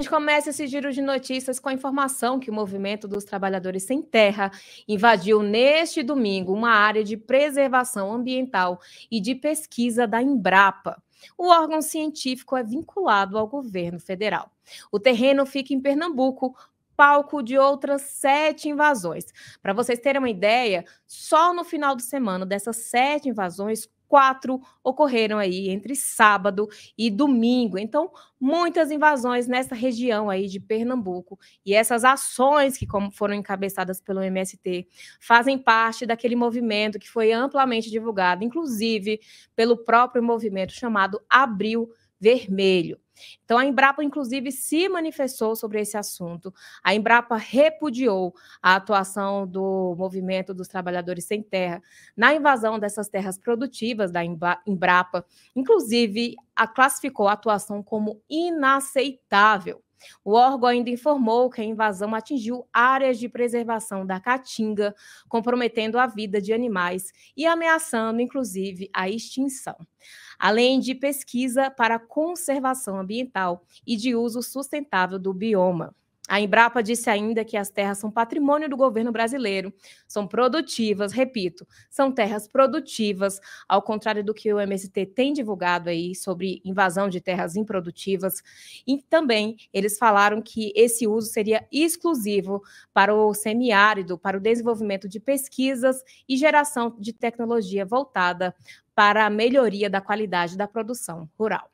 A gente começa esse giro de notícias com a informação que o movimento dos trabalhadores sem terra invadiu neste domingo uma área de preservação ambiental e de pesquisa da Embrapa. O órgão científico é vinculado ao governo federal. O terreno fica em Pernambuco, palco de outras sete invasões. Para vocês terem uma ideia, só no final de semana dessas sete invasões, quatro ocorreram aí entre sábado e domingo. Então, muitas invasões nessa região aí de Pernambuco. E essas ações que como foram encabeçadas pelo MST fazem parte daquele movimento que foi amplamente divulgado, inclusive pelo próprio movimento chamado Abril Vermelho. Então, a Embrapa, inclusive, se manifestou sobre esse assunto. A Embrapa repudiou a atuação do movimento dos trabalhadores sem terra na invasão dessas terras produtivas da Embrapa. Inclusive, a classificou a atuação como inaceitável. O órgão ainda informou que a invasão atingiu áreas de preservação da caatinga, comprometendo a vida de animais e ameaçando, inclusive, a extinção, além de pesquisa para conservação ambiental e de uso sustentável do bioma. A Embrapa disse ainda que as terras são patrimônio do governo brasileiro, são produtivas, repito, são terras produtivas, ao contrário do que o MST tem divulgado aí sobre invasão de terras improdutivas. E também eles falaram que esse uso seria exclusivo para o semiárido, para o desenvolvimento de pesquisas e geração de tecnologia voltada para a melhoria da qualidade da produção rural.